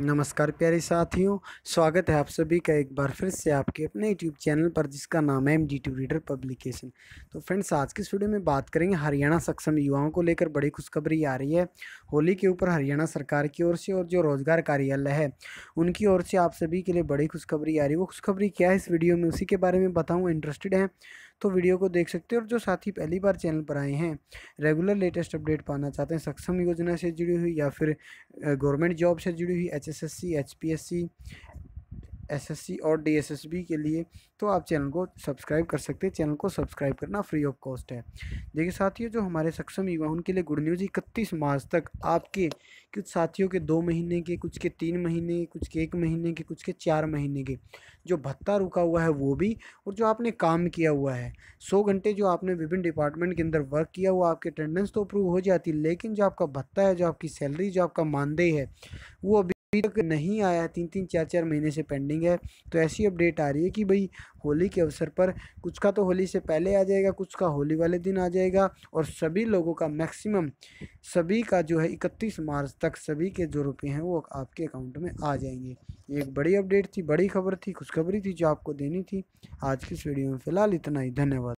नमस्कार प्यारे साथियों स्वागत है आप सभी का एक बार फिर से आपके अपने यूट्यूब चैनल पर जिसका नाम है M G two reader publication तो फ्रेंड्स आज के वीडियो में बात करेंगे हरियाणा सक्षम युवाओं को लेकर बड़ी खुशखबरी आ रही है होली के ऊपर हरियाणा सरकार की ओर से और जो रोजगार कार्यालय है उनकी ओर से आप सभी के लिए बड़ी खुशखबरी आ रही है वो खुशखबरी क्या है इस वीडियो में उसी के बारे में बताऊँ इंटरेस्टेड हैं तो वीडियो को देख सकते हैं और जो साथी पहली बार चैनल पर आए हैं रेगुलर लेटेस्ट अपडेट पाना चाहते हैं सक्षम योजना से जुड़ी हुई या फिर गवर्नमेंट जॉब से जुड़ी हुई H S S C H P S C SSC और डीएसएसबी के लिए तो आप चैनल को सब्सक्राइब कर सकते हैं चैनल को सब्सक्राइब करना फ्री ऑफ कॉस्ट है देखिए साथियों जो हमारे सक्षम युवा उनके लिए गुड न्यूज़ इकतीस मार्च तक आपके कुछ साथियों के दो महीने के कुछ के तीन महीने कुछ के एक महीने के कुछ के चार महीने के जो भत्ता रुका हुआ है वो भी और जो आपने काम किया हुआ है सौ घंटे जो आपने विभिन्न डिपार्टमेंट के अंदर वर्क किया हुआ आपके अटेंडेंस तो अप्रूव हो जाती है लेकिन जो आपका भत्ता है जो आपकी सैलरी जो आपका मानदेय है वो अभी अभी तक नहीं आया तीन तीन चार चार महीने से पेंडिंग है तो ऐसी अपडेट आ रही है कि भाई होली के अवसर पर कुछ का तो होली से पहले आ जाएगा कुछ का होली वाले दिन आ जाएगा और सभी लोगों का मैक्सिमम सभी का जो है इकतीस मार्च तक सभी के जो रुपये हैं वो आपके अकाउंट में आ जाएंगे ये एक बड़ी अपडेट थी बड़ी खबर थी खुशखबरी थी जो आपको देनी थी आज की इस वीडियो में फ़िलहाल इतना ही धन्यवाद